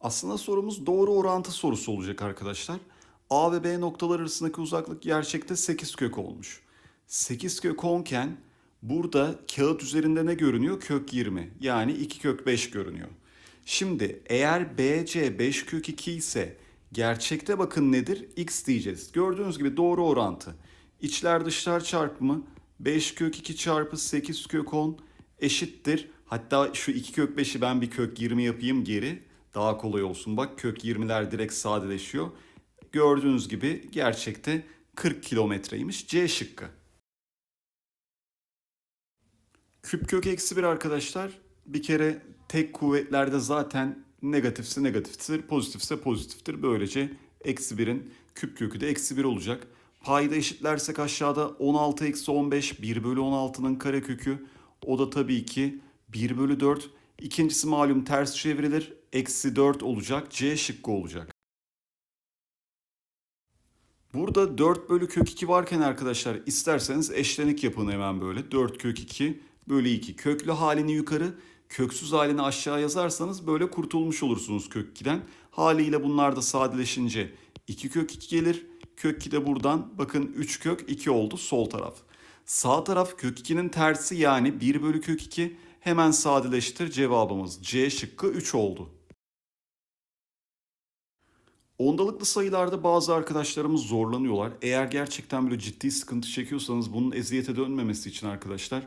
Aslında sorumuz doğru orantı sorusu olacak arkadaşlar. A ve B noktalar arasındaki uzaklık gerçekte 8 kök olmuş. 8 kök 10 iken burada kağıt üzerinde ne görünüyor? Kök 20 yani 2 kök 5 görünüyor. Şimdi eğer BC 5 kök 2 ise gerçekte bakın nedir? X diyeceğiz. Gördüğünüz gibi doğru orantı. İçler dışlar çarpımı 5 kök 2 çarpı 8 kök 10 eşittir. Hatta şu 2 kök 5'i ben bir kök 20 yapayım geri daha kolay olsun. Bak kök 20'ler direkt sadeleşiyor. Gördüğünüz gibi gerçekte 40 kilometreymiş C şıkkı. Küp kök eksi 1 arkadaşlar. Bir kere tek kuvvetlerde zaten negatifse negatiftir, pozitifse pozitiftir. Böylece eksi 1'in küp kökü de eksi 1 olacak. Payda eşitlersek aşağıda 16 eksi 15 1 bölü 16'nın kare kökü. O da tabii ki 1 bölü 4. İkincisi malum ters çevrilir eksi 4 olacak. C şıkkı olacak. Burada 4 bölü kök 2 varken arkadaşlar isterseniz eşlenik yapın hemen böyle. 4 kök 2 bölü 2 köklü halini yukarı köksüz halini aşağı yazarsanız böyle kurtulmuş olursunuz kök 2'den. Haliyle bunlar da sadeleşince 2 kök 2 gelir. Kök 2 de buradan bakın 3 kök 2 oldu sol taraf. Sağ taraf kök 2'nin tersi yani 1 bölü kök 2 hemen sadeleştir cevabımız C şıkkı 3 oldu. Ondalıklı sayılarda bazı arkadaşlarımız zorlanıyorlar. Eğer gerçekten böyle ciddi sıkıntı çekiyorsanız bunun eziyete dönmemesi için arkadaşlar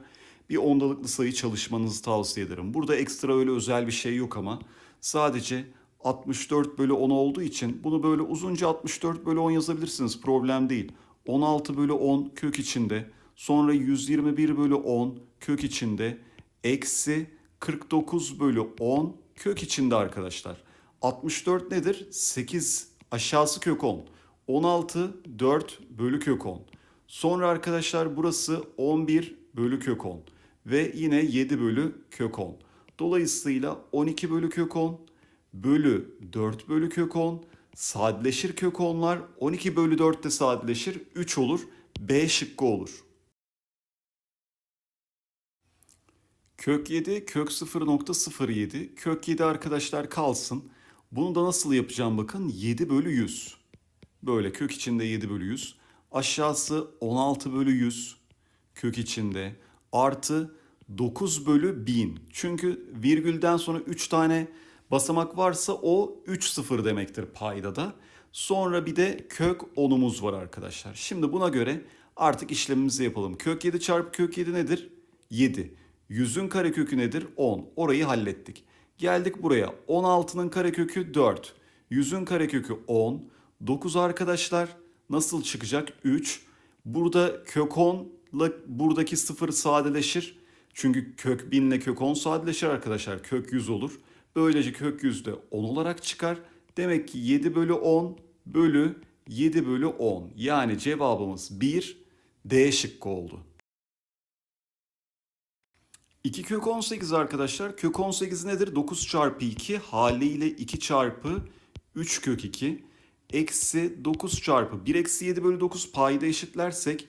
bir ondalıklı sayı çalışmanızı tavsiye ederim. Burada ekstra öyle özel bir şey yok ama sadece 64 bölü 10 olduğu için bunu böyle uzunca 64 bölü 10 yazabilirsiniz problem değil. 16 bölü 10 kök içinde sonra 121 bölü 10 kök içinde eksi 49 bölü 10 kök içinde arkadaşlar. 64 nedir? 8 aşağısı kök 10. 16 4 bölü kök 10. Sonra arkadaşlar burası 11 bölü kök 10. Ve yine 7 bölü kök 10. Dolayısıyla 12 bölü kök 10 bölü 4 bölü kök 10 sadeleşir kök 10'lar 12 bölü 4 de sadeleşir 3 olur. B şıkkı olur. Kök 7 kök 0.07 kök 7 arkadaşlar kalsın. Bunu da nasıl yapacağım bakın 7 bölü 100. Böyle kök içinde 7 bölü 100. Aşağısı 16 bölü 100 kök içinde artı 9 bölü 1000. Çünkü virgülden sonra 3 tane basamak varsa o 3 sıfır demektir payda da. Sonra bir de kök 10'umuz var arkadaşlar. Şimdi buna göre artık işlemimizi yapalım. Kök 7 çarpı kök 7 nedir? 7. 100'ün kökü nedir? 10. Orayı hallettik. Geldik buraya. 16'nın karekökü 4. 100'ün karekökü 10. 9 arkadaşlar nasıl çıkacak? 3. Burada kök 10 ile buradaki 0 sadeleşir. Çünkü kök 1000 ile kök 10 sadeleşir arkadaşlar. Kök 100 olur. Böylece kök 100 de 10 olarak çıkar. Demek ki 7 bölü 10 bölü 7 bölü 10. Yani cevabımız 1 D şıkkı oldu. 2 kök 18 arkadaşlar. Kök 18 nedir? 9 çarpı 2 haliyle 2 çarpı 3 kök 2. Eksi 9 çarpı 1 eksi 7 bölü 9 payda eşitlersek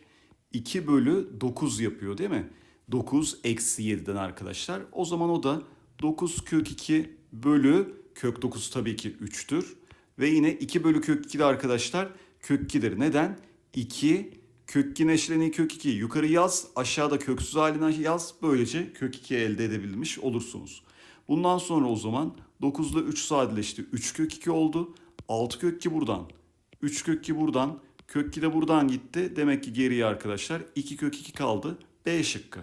2 bölü 9 yapıyor değil mi? 9 eksi 7'den arkadaşlar. O zaman o da 9 kök 2 bölü kök 9 tabii ki 3'tür. Ve yine 2 bölü kök 2 de arkadaşlar kök 2'dir. Neden? 2 Kök 2 neşreni kök 2'yi yukarı yaz. Aşağıda köksüz haline yaz. Böylece kök 2 elde edebilmiş olursunuz. Bundan sonra o zaman 9 ile 3 sadeleşti. 3 kök 2 oldu. 6 kök 2 buradan. 3 kök 2 buradan. Kök 2 de buradan gitti. Demek ki geriye arkadaşlar 2 kök 2 kaldı. B şıkkı.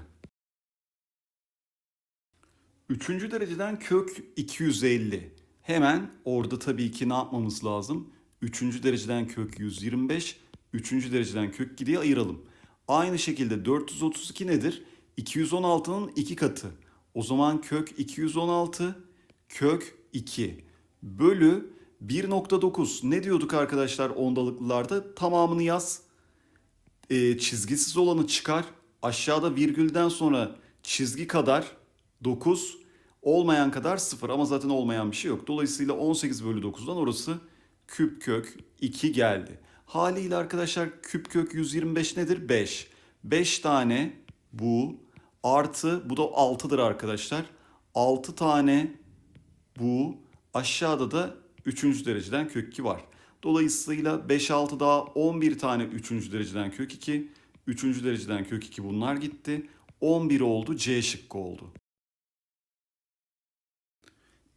Üçüncü dereceden kök 250. Hemen orada tabii ki ne yapmamız lazım? Üçüncü dereceden kök 125 3. dereceden kök 2 ayıralım. Aynı şekilde 432 nedir? 216'nın 2 katı. O zaman kök 216 kök 2 bölü 1.9 ne diyorduk arkadaşlar ondalıklılarda? Tamamını yaz. E, çizgisiz olanı çıkar. Aşağıda virgülden sonra çizgi kadar 9 olmayan kadar 0 ama zaten olmayan bir şey yok. Dolayısıyla 18 bölü 9'dan orası küp kök 2 geldi. Haliyle arkadaşlar küp kök 125 nedir? 5. 5 tane bu artı bu da 6'dır arkadaşlar. 6 tane bu aşağıda da 3. dereceden kök 2 var. Dolayısıyla 5 6 daha 11 tane 3. dereceden kök 2. 3. dereceden kök 2 bunlar gitti. 11 oldu C şıkkı oldu.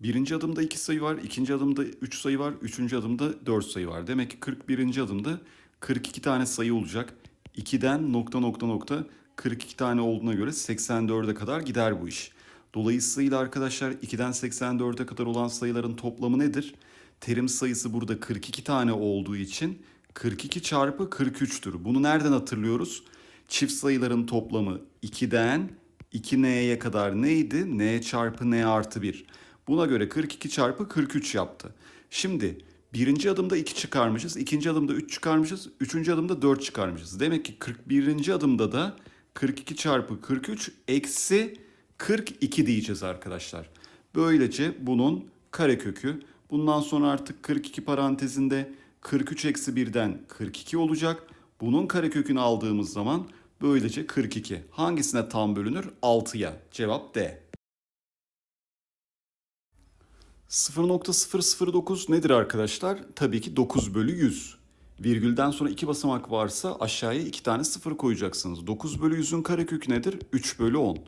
Birinci adımda iki sayı var, ikinci adımda üç sayı var, üçüncü adımda dört sayı var. Demek ki 41. adımda 42 tane sayı olacak. 2'den nokta nokta nokta 42 tane olduğuna göre 84'e kadar gider bu iş. Dolayısıyla arkadaşlar 2'den 84'e kadar olan sayıların toplamı nedir? Terim sayısı burada 42 tane olduğu için 42 çarpı 43'tür. Bunu nereden hatırlıyoruz? Çift sayıların toplamı 2'den 2n'ye kadar neydi? n çarpı n artı 1. Buna göre 42 çarpı 43 yaptı. Şimdi birinci adımda 2 çıkarmışız, ikinci adımda 3 çıkarmışız, üçüncü adımda 4 çıkarmışız. Demek ki 41. adımda da 42 çarpı 43 eksi 42 diyeceğiz arkadaşlar. Böylece bunun karekökü bundan sonra artık 42 parantezinde 43 eksi 1'den 42 olacak. Bunun karekökünü aldığımız zaman böylece 42. Hangisine tam bölünür? 6'ya. Cevap D. 0.009 nedir arkadaşlar? Tabii ki 9 bölü 100. Virgülden sonra iki basamak varsa aşağıya iki tane sıfır koyacaksınız. 9 bölü 100'ün karekökü nedir? 3 bölü 10.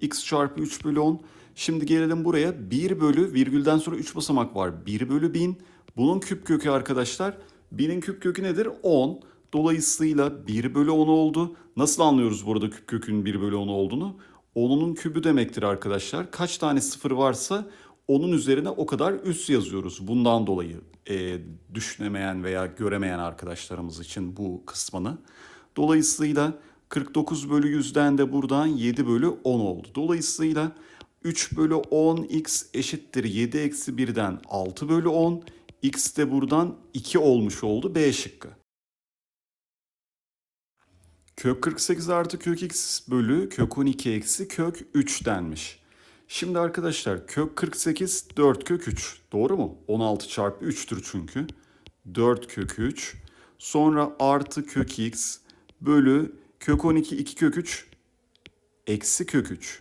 x çarpı 3 bölü 10. Şimdi gelelim buraya 1 bölü virgülden sonra 3 basamak var. 1 bölü 1000. Bunun küp kökü arkadaşlar. 1000'in küp kökü nedir? 10. Dolayısıyla 1 bölü 10 oldu. Nasıl anlıyoruz burada küp kökün 1 bölü 10 olduğunu? 10'unun kübü demektir arkadaşlar. Kaç tane sıfır varsa onun üzerine o kadar üst yazıyoruz. Bundan dolayı e, düşünemeyen veya göremeyen arkadaşlarımız için bu kısmını. Dolayısıyla 49 bölü 100'den de buradan 7 bölü 10 oldu. Dolayısıyla 3 bölü 10 x eşittir 7 eksi 1'den 6 bölü 10. x de buradan 2 olmuş oldu B şıkkı. Kök 48 artı kök x bölü kök 12 eksi kök 3 denmiş. Şimdi arkadaşlar kök 48 4 kök 3 doğru mu? 16 çarpı 3'tür çünkü. 4 kök 3 sonra artı kök x bölü kök 12 2 kök 3 eksi kök 3.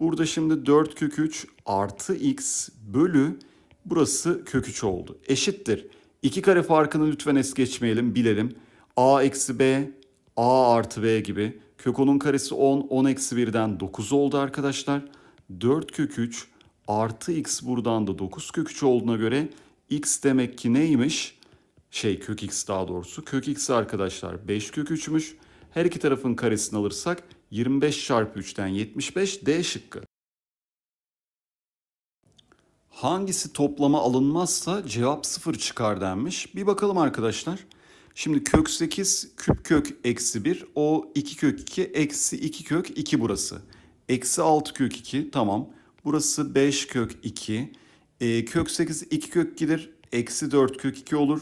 Burada şimdi 4 kök 3 artı x bölü burası kök 3 oldu. Eşittir. İki kare farkını lütfen es geçmeyelim bilelim. a eksi b a artı b gibi. Kök 10'un karesi 10 10 eksi 1'den 9 oldu arkadaşlar. 4 kök 3 artı x buradan da 9 kök 3 olduğuna göre x demek ki neymiş? Şey kök x daha doğrusu. Kök x arkadaşlar 5 kök 3'müş. Her iki tarafın karesini alırsak 25 çarpı 3'ten 75 D şıkkı. Hangisi toplama alınmazsa cevap 0 çıkar denmiş. Bir bakalım arkadaşlar. Şimdi kök 8 küp kök eksi 1 o 2 kök 2 eksi 2 kök 2 burası. Eksi 6 kök 2 tamam. Burası 5 kök 2. E, ee, kök 8 2 kök gelir. Eksi 4 kök 2 olur.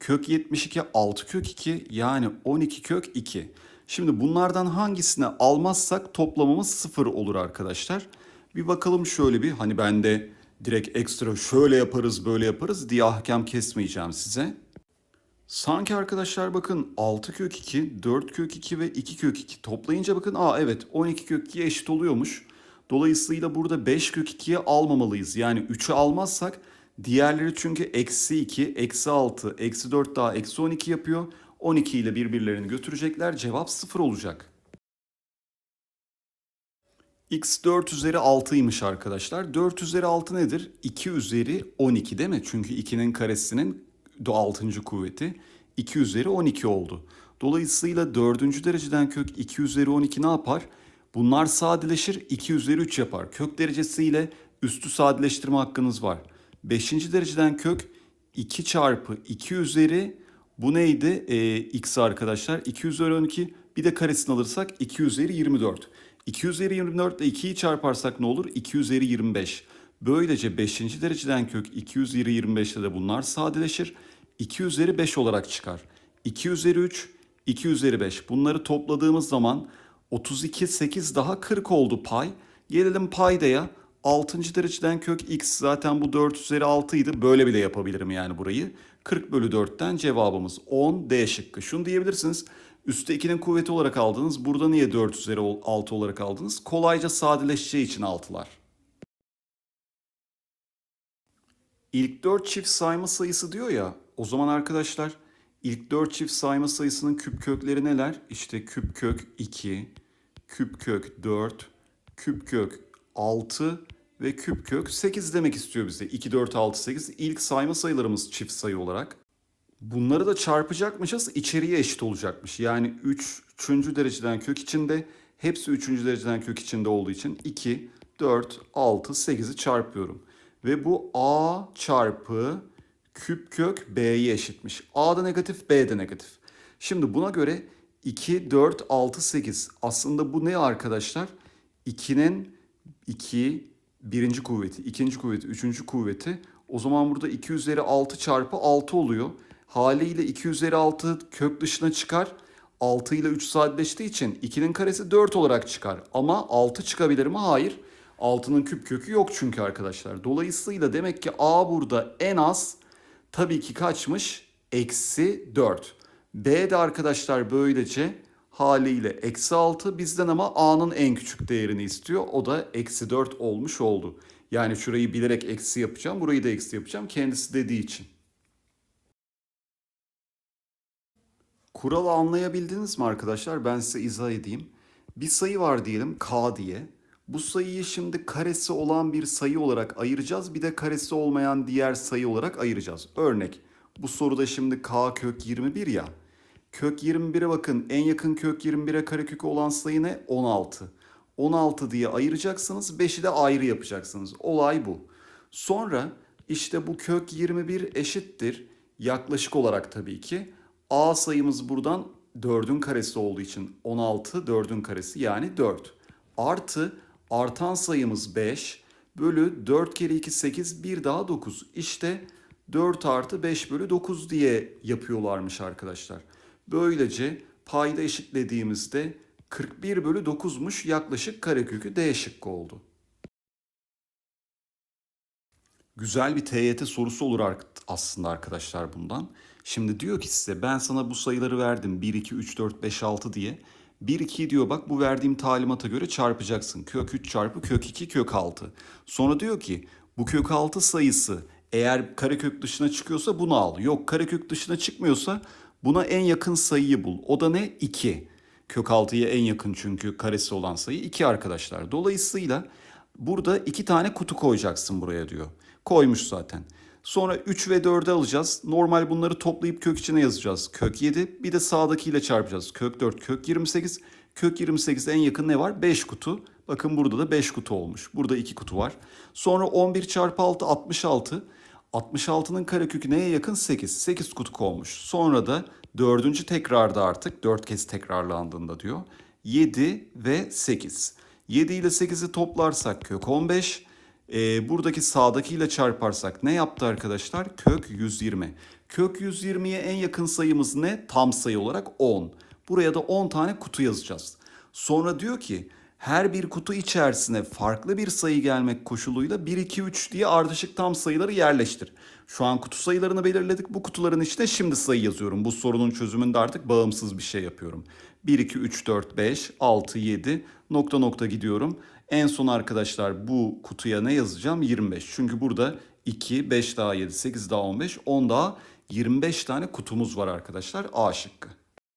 Kök 72 6 kök 2 yani 12 kök 2. Şimdi bunlardan hangisini almazsak toplamımız 0 olur arkadaşlar. Bir bakalım şöyle bir hani ben de direkt ekstra şöyle yaparız böyle yaparız diye ahkam kesmeyeceğim size. Sanki arkadaşlar bakın 6 kök 2, 4 kök 2 ve 2 kök 2 toplayınca bakın aa evet 12 kök 2'ye eşit oluyormuş. Dolayısıyla burada 5 kök 2'ye almamalıyız. Yani 3'ü almazsak diğerleri çünkü eksi 2, eksi 6, eksi 4 daha eksi 12 yapıyor. 12 ile birbirlerini götürecekler cevap 0 olacak. X 4 üzeri 6'ymış arkadaşlar. 4 üzeri 6 nedir? 2 üzeri 12 değil mi? Çünkü 2'nin karesinin 6. kuvveti 2 üzeri 12 oldu. Dolayısıyla 4. dereceden kök 2 üzeri 12 ne yapar? Bunlar sadeleşir 2 üzeri 3 yapar. Kök derecesiyle üstü sadeleştirme hakkınız var. 5. dereceden kök 2 çarpı 2 üzeri bu neydi? Ee, x arkadaşlar 2 üzeri 12 bir de karesini alırsak 2 üzeri 24. 2 üzeri 24 ile 2'yi çarparsak ne olur? 2 üzeri 25. Böylece 5. dereceden kök 2 üzeri 25'te de bunlar sadeleşir. 2 üzeri 5 olarak çıkar. 2 üzeri 3, 2 üzeri 5. Bunları topladığımız zaman 32, 8 daha 40 oldu pay. Gelelim paydaya. 6. dereceden kök x zaten bu 4 üzeri 6 idi. Böyle bile yapabilirim yani burayı. 40 bölü 4'ten cevabımız 10 D şıkkı. Şunu diyebilirsiniz. Üste 2'nin kuvveti olarak aldınız. Burada niye 4 üzeri 6 olarak aldınız? Kolayca sadeleşeceği için 6'lar. İlk 4 çift sayma sayısı diyor ya. O zaman arkadaşlar ilk 4 çift sayma sayısının küp kökleri neler? İşte küp kök 2, küp kök 4, küp kök 6 ve küp kök 8 demek istiyor bize. 2, 4, 6, 8 ilk sayma sayılarımız çift sayı olarak. Bunları da çarpacakmışız içeriye eşit olacakmış. Yani 3. dereceden kök içinde hepsi üçüncü dereceden kök içinde olduğu için 2, 4, 6, 8'i çarpıyorum. Ve bu a çarpı küp kök b'ye eşitmiş. a da negatif, b de negatif. Şimdi buna göre 2, 4, 6, 8. Aslında bu ne arkadaşlar? 2'nin 2 birinci kuvveti, ikinci kuvveti, üçüncü kuvveti. O zaman burada 2 üzeri 6 çarpı 6 oluyor. Haliyle 2 üzeri 6 kök dışına çıkar. 6 ile 3 sadeleştiği için 2'nin karesi 4 olarak çıkar. Ama 6 çıkabilir mi? Hayır. Altının küp kökü yok çünkü arkadaşlar. Dolayısıyla demek ki A burada en az tabii ki kaçmış? Eksi 4. B de arkadaşlar böylece haliyle eksi 6 bizden ama A'nın en küçük değerini istiyor. O da eksi 4 olmuş oldu. Yani şurayı bilerek eksi yapacağım, burayı da eksi yapacağım kendisi dediği için. Kuralı anlayabildiniz mi arkadaşlar? Ben size izah edeyim. Bir sayı var diyelim k diye. Bu sayıyı şimdi karesi olan bir sayı olarak ayıracağız. Bir de karesi olmayan diğer sayı olarak ayıracağız. Örnek bu soruda şimdi k kök 21 ya. Kök 21'e bakın en yakın kök 21'e karekökü olan sayı ne? 16. 16 diye ayıracaksınız 5'i de ayrı yapacaksınız. Olay bu. Sonra işte bu kök 21 eşittir yaklaşık olarak tabii ki. A sayımız buradan 4'ün karesi olduğu için 16 4'ün karesi yani 4. Artı Artan sayımız 5 bölü 4 kere 2 8 bir daha 9. İşte 4 artı 5 bölü 9 diye yapıyorlarmış arkadaşlar. Böylece payda eşitlediğimizde 41 bölü 9'muş yaklaşık karekökü D şıkkı oldu. Güzel bir TYT sorusu olur aslında arkadaşlar bundan. Şimdi diyor ki size ben sana bu sayıları verdim 1, 2, 3, 4, 5, 6 diye. 1 2 diyor bak bu verdiğim talimata göre çarpacaksın. Kök 3 çarpı kök 2 kök 6. Sonra diyor ki bu kök 6 sayısı eğer karekök dışına çıkıyorsa bunu al. Yok karekök dışına çıkmıyorsa buna en yakın sayıyı bul. O da ne? 2. Kök 6'ya en yakın çünkü karesi olan sayı 2 arkadaşlar. Dolayısıyla burada 2 tane kutu koyacaksın buraya diyor. Koymuş zaten. Sonra 3 ve 4'e alacağız. Normal bunları toplayıp kök içine yazacağız. Kök 7. Bir de sağdakiyle çarpacağız. Kök 4, kök 28. Kök 28'e en yakın ne var? 5 kutu. Bakın burada da 5 kutu olmuş. Burada 2 kutu var. Sonra 11 çarpı 6 66. 66'nın karekökü neye yakın? 8. 8 kutu olmuş. Sonra da 4. tekrarda artık 4 kez tekrarlandığında diyor. 7 ve 8. 7 ile 8'i toplarsak kök 15. E, buradaki sağdakiyle çarparsak ne yaptı arkadaşlar? Kök 120. Kök 120'ye en yakın sayımız ne? Tam sayı olarak 10. Buraya da 10 tane kutu yazacağız. Sonra diyor ki her bir kutu içerisine farklı bir sayı gelmek koşuluyla 1, 2, 3 diye ardışık tam sayıları yerleştir. Şu an kutu sayılarını belirledik. Bu kutuların içine şimdi sayı yazıyorum. Bu sorunun çözümünde artık bağımsız bir şey yapıyorum. 1, 2, 3, 4, 5, 6, 7 nokta nokta gidiyorum. En son arkadaşlar bu kutuya ne yazacağım? 25. Çünkü burada 2, 5 daha 7, 8 daha 15, 10 daha 25 tane kutumuz var arkadaşlar. A şıkkı.